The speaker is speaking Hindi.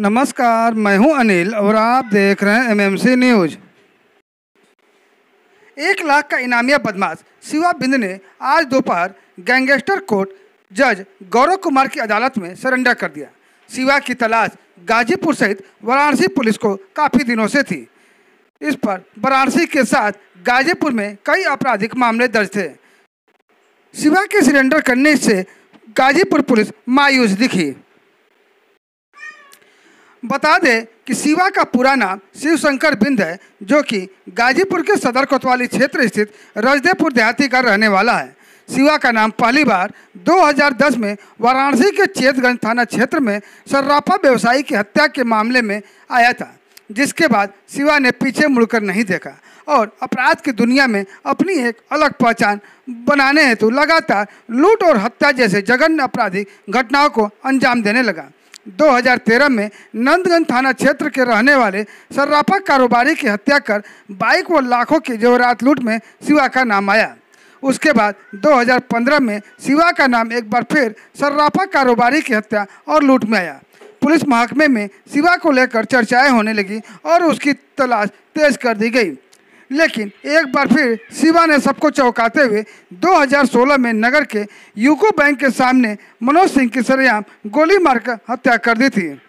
नमस्कार मैं हूं अनिल और आप देख रहे हैं एमएमसी न्यूज एक लाख का इनामिया बदमाश शिवा बिंद ने आज दोपहर गैंगस्टर कोर्ट जज गौरव कुमार की अदालत में सरेंडर कर दिया शिवा की तलाश गाजीपुर सहित वाराणसी पुलिस को काफ़ी दिनों से थी इस पर वाराणसी के साथ गाजीपुर में कई आपराधिक मामले दर्ज थे शिवा के सरेंडर करने से गाजीपुर पुलिस मायूस दिखी बता दें कि शिवा का पूरा नाम शिव शंकर बिंद है जो कि गाजीपुर के सदर कोतवाली क्षेत्र स्थित रजदेपुर देहाती का रहने वाला है शिवा का नाम पहली बार 2010 में वाराणसी के चेतगंज थाना क्षेत्र में सर्राफा व्यवसायी की हत्या के मामले में आया था जिसके बाद शिवा ने पीछे मुड़कर नहीं देखा और अपराध की दुनिया में अपनी एक अलग पहचान बनाने हेतु लगातार लूट और हत्या जैसे जघन्य आपराधिक घटनाओं को अंजाम देने लगा 2013 में नंदगंज थाना क्षेत्र के रहने वाले सर्राफा कारोबारी की हत्या कर बाइक व लाखों के जेवरात लूट में शिवा का नाम आया उसके बाद 2015 में शिवा का नाम एक बार फिर सर्राफा कारोबारी की हत्या और लूट में आया पुलिस महकमे में शिवा को लेकर चर्चाएं होने लगी और उसकी तलाश तेज कर दी गई लेकिन एक बार फिर शिवा ने सबको चौंकाते हुए 2016 में नगर के यूको बैंक के सामने मनोज सिंह की सरेआम गोली मारकर हत्या कर दी थी